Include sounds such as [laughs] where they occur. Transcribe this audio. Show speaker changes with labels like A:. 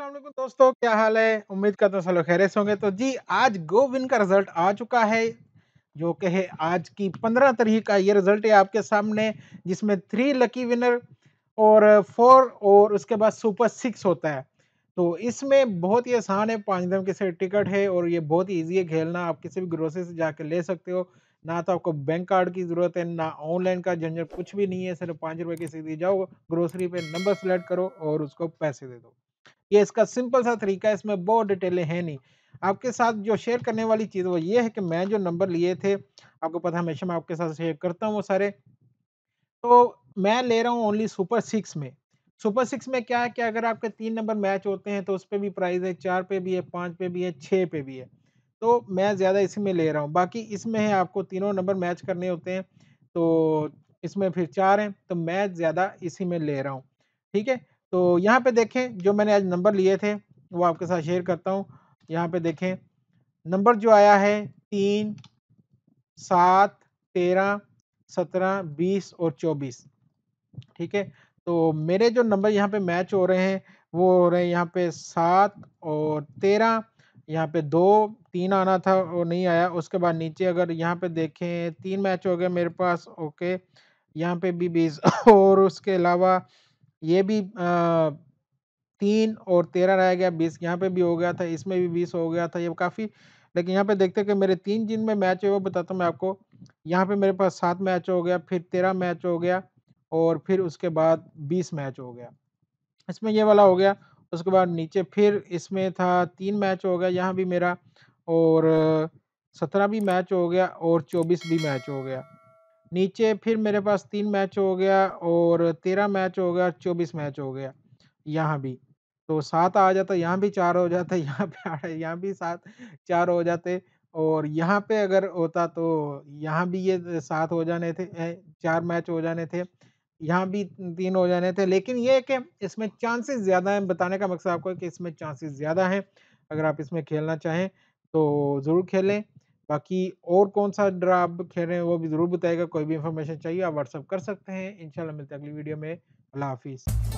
A: असलम दोस्तों क्या हाल है उम्मीद करता हूँ सलो खैर होंगे तो जी आज गोविन का रिजल्ट आ चुका है जो कि है आज की पंद्रह तारीख का ये रिजल्ट है आपके सामने जिसमें थ्री लकी विनर और फोर और उसके बाद सुपर सिक्स होता है तो इसमें बहुत ही आसान है पाँच दम के टिकट है और ये बहुत ही ईजी है खेलना आप किसी भी ग्रोसरी से जाके ले सकते हो ना तो आपको बैंक कार्ड की ज़रूरत है ना ऑनलाइन का झंझट कुछ भी नहीं है सिर्फ पाँच रुपये किसी दी जाओ ग्रोसरी पे नंबर सेलेक्ट करो और उसको पैसे दे दो ये इसका सिंपल सा तरीका है इसमें बहुत डिटेलें हैं नहीं आपके साथ जो शेयर करने वाली चीज़ वो ये है कि मैं जो नंबर लिए थे आपको पता हमेशा मैं आपके साथ शेयर करता हूँ वो सारे तो मैं ले रहा हूँ ओनली सुपर सिक्स में सुपर सिक्स में क्या है कि अगर आपके तीन नंबर मैच होते हैं तो उस पर भी प्राइस है चार पे भी है पाँच पे भी है छः पे भी है तो मैं ज़्यादा इसी में ले रहा हूँ बाकी इसमें है आपको तीनों नंबर मैच करने होते हैं तो इसमें फिर चार हैं तो मैं ज़्यादा इसी में ले रहा हूँ ठीक है तो यहाँ पे देखें जो मैंने आज नंबर लिए थे वो आपके साथ शेयर करता हूँ यहाँ पे देखें नंबर जो आया है तीन सात तेरह सत्रह बीस और चौबीस ठीक है तो मेरे जो नंबर यहाँ पे मैच हो रहे हैं वो हो रहे हैं यहाँ पे सात और तेरह यहाँ पे दो तीन आना था वो नहीं आया उसके बाद नीचे अगर यहाँ पे देखें तीन मैच हो गए मेरे पास ओके यहाँ पे भी बीस [laughs] और उसके अलावा ये भी आ, तीन और तेरह रह गया बीस यहाँ पे भी हो गया था इसमें भी बीस हो गया था ये काफ़ी लेकिन यहाँ पे देखते हैं कि मेरे तीन जिन में मैच हुए वो बताता हूँ मैं आपको यहाँ पे मेरे पास सात मैच हो गया फिर तेरह मैच हो गया और फिर उसके बाद बीस मैच हो गया इसमें ये वाला हो गया उसके बाद नीचे फिर इसमें था तीन मैच हो गया यहाँ भी मेरा और सत्रह भी मैच हो गया और चौबीस भी मैच हो गया नीचे फिर मेरे पास तीन मैच हो गया और तेरह मैच हो गया चौबीस मैच हो गया यहाँ भी तो सात आ जाता यहाँ भी चार हो जाता [laughs] यहाँ पे यहाँ भी सात चार हो जाते और यहाँ पे अगर होता तो यहाँ भी ये सात हो जाने थे चार मैच हो जाने थे यहाँ भी तीन हो जाने थे लेकिन ये कि इसमें चांसेस ज़्यादा हैं बताने का मकसद आपको कि इसमें चांसेस ज़्यादा हैं अगर आप इसमें खेलना चाहें तो ज़रूर खेलें बाकी और कौन सा ड्रा आप खेल रहे हैं वो भी ज़रूर बताएगा कोई भी इन्फॉर्मेशन चाहिए आप व्हाट्सअप कर सकते हैं इंशाल्लाह मिलते हैं अगली वीडियो में अल्लाह हाफिज़